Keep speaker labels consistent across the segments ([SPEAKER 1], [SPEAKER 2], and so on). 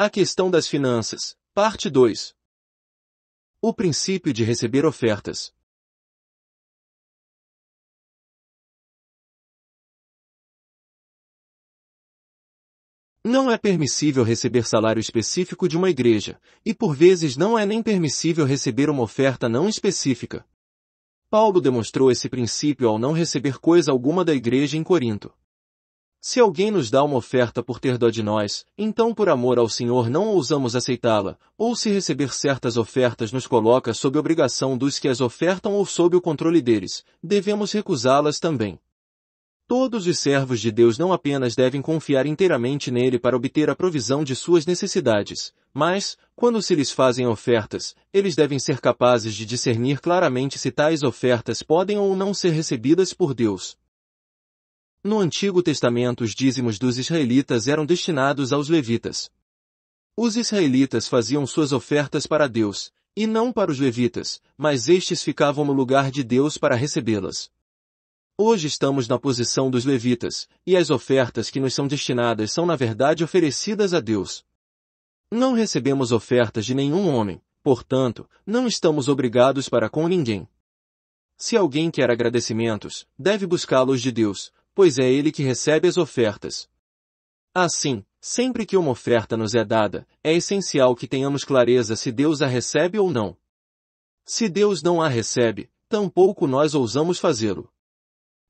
[SPEAKER 1] A questão das finanças, parte 2. O princípio de receber ofertas. Não é permissível receber salário específico de uma igreja, e por vezes não é nem permissível receber uma oferta não específica. Paulo demonstrou esse princípio ao não receber coisa alguma da igreja em Corinto. Se alguém nos dá uma oferta por ter dó de nós, então por amor ao Senhor não ousamos aceitá-la, ou se receber certas ofertas nos coloca sob obrigação dos que as ofertam ou sob o controle deles, devemos recusá-las também. Todos os servos de Deus não apenas devem confiar inteiramente nele para obter a provisão de suas necessidades, mas, quando se lhes fazem ofertas, eles devem ser capazes de discernir claramente se tais ofertas podem ou não ser recebidas por Deus, no Antigo Testamento os dízimos dos israelitas eram destinados aos levitas. Os israelitas faziam suas ofertas para Deus, e não para os levitas, mas estes ficavam no lugar de Deus para recebê-las. Hoje estamos na posição dos levitas, e as ofertas que nos são destinadas são na verdade oferecidas a Deus. Não recebemos ofertas de nenhum homem, portanto, não estamos obrigados para com ninguém. Se alguém quer agradecimentos, deve buscá-los de Deus, pois é ele que recebe as ofertas. Assim, sempre que uma oferta nos é dada, é essencial que tenhamos clareza se Deus a recebe ou não. Se Deus não a recebe, tampouco nós ousamos fazê-lo.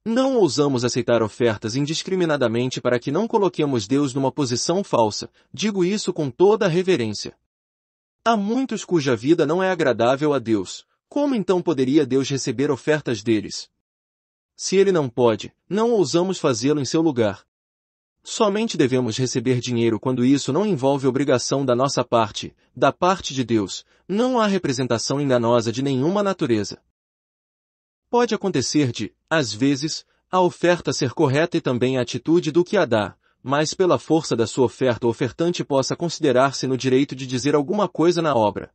[SPEAKER 1] Não ousamos aceitar ofertas indiscriminadamente para que não coloquemos Deus numa posição falsa, digo isso com toda a reverência. Há muitos cuja vida não é agradável a Deus, como então poderia Deus receber ofertas deles? Se ele não pode, não ousamos fazê-lo em seu lugar. Somente devemos receber dinheiro quando isso não envolve obrigação da nossa parte, da parte de Deus, não há representação enganosa de nenhuma natureza. Pode acontecer de, às vezes, a oferta ser correta e também a atitude do que a dá, mas pela força da sua oferta o ofertante possa considerar-se no direito de dizer alguma coisa na obra.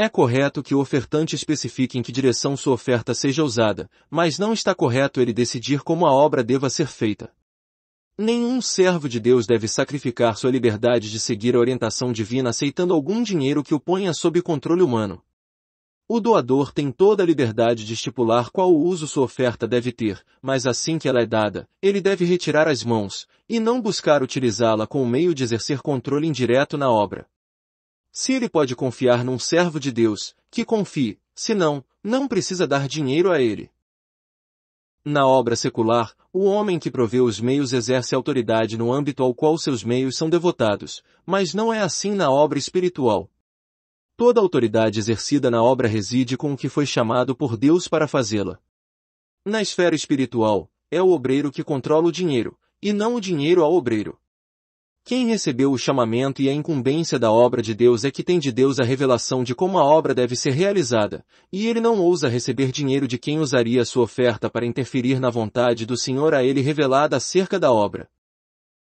[SPEAKER 1] É correto que o ofertante especifique em que direção sua oferta seja usada, mas não está correto ele decidir como a obra deva ser feita. Nenhum servo de Deus deve sacrificar sua liberdade de seguir a orientação divina aceitando algum dinheiro que o ponha sob controle humano. O doador tem toda a liberdade de estipular qual uso sua oferta deve ter, mas assim que ela é dada, ele deve retirar as mãos, e não buscar utilizá-la como meio de exercer controle indireto na obra. Se ele pode confiar num servo de Deus, que confie, senão, não precisa dar dinheiro a ele. Na obra secular, o homem que provê os meios exerce autoridade no âmbito ao qual seus meios são devotados, mas não é assim na obra espiritual. Toda autoridade exercida na obra reside com o que foi chamado por Deus para fazê-la. Na esfera espiritual, é o obreiro que controla o dinheiro, e não o dinheiro ao obreiro. Quem recebeu o chamamento e a incumbência da obra de Deus é que tem de Deus a revelação de como a obra deve ser realizada, e ele não ousa receber dinheiro de quem usaria sua oferta para interferir na vontade do Senhor a ele revelada acerca da obra.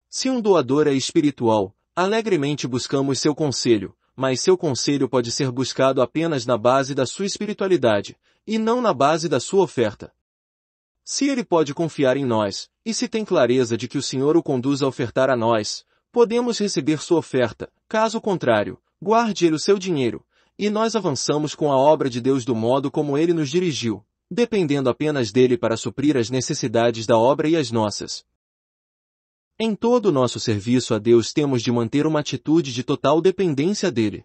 [SPEAKER 1] Se um doador é espiritual, alegremente buscamos seu conselho, mas seu conselho pode ser buscado apenas na base da sua espiritualidade, e não na base da sua oferta. Se ele pode confiar em nós, e se tem clareza de que o Senhor o conduz a ofertar a nós, Podemos receber sua oferta, caso contrário, guarde ele o seu dinheiro, e nós avançamos com a obra de Deus do modo como ele nos dirigiu, dependendo apenas dele para suprir as necessidades da obra e as nossas. Em todo o nosso serviço a Deus temos de manter uma atitude de total dependência dele.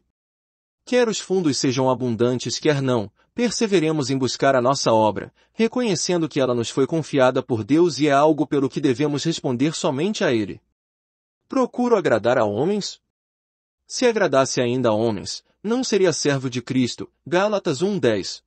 [SPEAKER 1] Quer os fundos sejam abundantes, quer não, perseveremos em buscar a nossa obra, reconhecendo que ela nos foi confiada por Deus e é algo pelo que devemos responder somente a Ele procuro agradar a homens? Se agradasse ainda a homens, não seria servo de Cristo. Gálatas 1:10.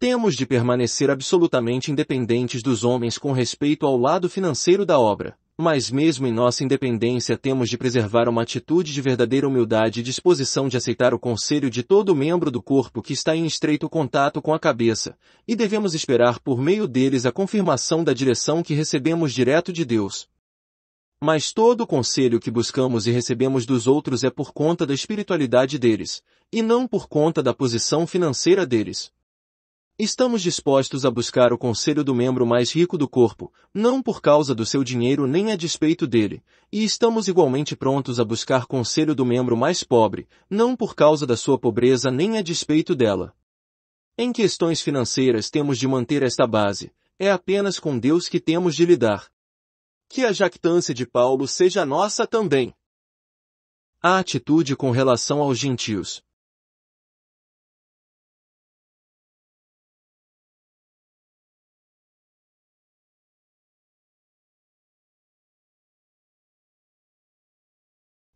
[SPEAKER 1] Temos de permanecer absolutamente independentes dos homens com respeito ao lado financeiro da obra, mas mesmo em nossa independência temos de preservar uma atitude de verdadeira humildade e disposição de aceitar o conselho de todo membro do corpo que está em estreito contato com a cabeça, e devemos esperar por meio deles a confirmação da direção que recebemos direto de Deus. Mas todo o conselho que buscamos e recebemos dos outros é por conta da espiritualidade deles, e não por conta da posição financeira deles. Estamos dispostos a buscar o conselho do membro mais rico do corpo, não por causa do seu dinheiro nem a despeito dele, e estamos igualmente prontos a buscar conselho do membro mais pobre, não por causa da sua pobreza nem a despeito dela. Em questões financeiras temos de manter esta base, é apenas com Deus que temos de lidar que a jactância de Paulo seja nossa também. A atitude com relação aos gentios.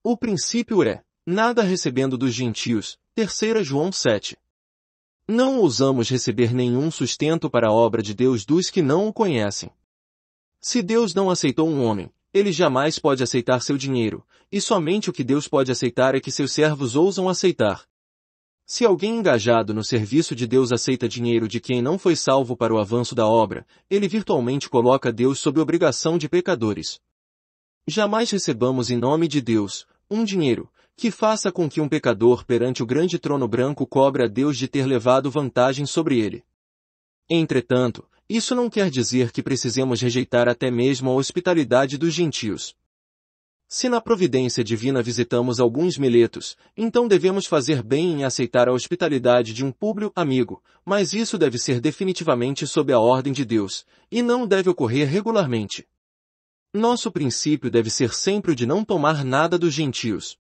[SPEAKER 1] O princípio é, nada recebendo dos gentios, 3 João 7. Não ousamos receber nenhum sustento para a obra de Deus dos que não o conhecem. Se Deus não aceitou um homem, ele jamais pode aceitar seu dinheiro, e somente o que Deus pode aceitar é que seus servos ousam aceitar. Se alguém engajado no serviço de Deus aceita dinheiro de quem não foi salvo para o avanço da obra, ele virtualmente coloca Deus sob obrigação de pecadores. Jamais recebamos em nome de Deus, um dinheiro, que faça com que um pecador perante o grande trono branco cobre a Deus de ter levado vantagem sobre ele. Entretanto, isso não quer dizer que precisemos rejeitar até mesmo a hospitalidade dos gentios. Se na providência divina visitamos alguns miletos, então devemos fazer bem em aceitar a hospitalidade de um público amigo, mas isso deve ser definitivamente sob a ordem de Deus, e não deve ocorrer regularmente. Nosso princípio deve ser sempre o de não tomar nada dos gentios.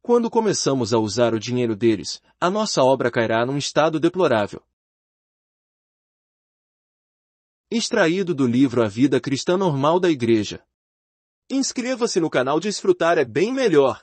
[SPEAKER 1] Quando começamos a usar o dinheiro deles, a nossa obra cairá num estado deplorável. Extraído do livro A Vida Cristã Normal da Igreja. Inscreva-se no canal Desfrutar é bem melhor.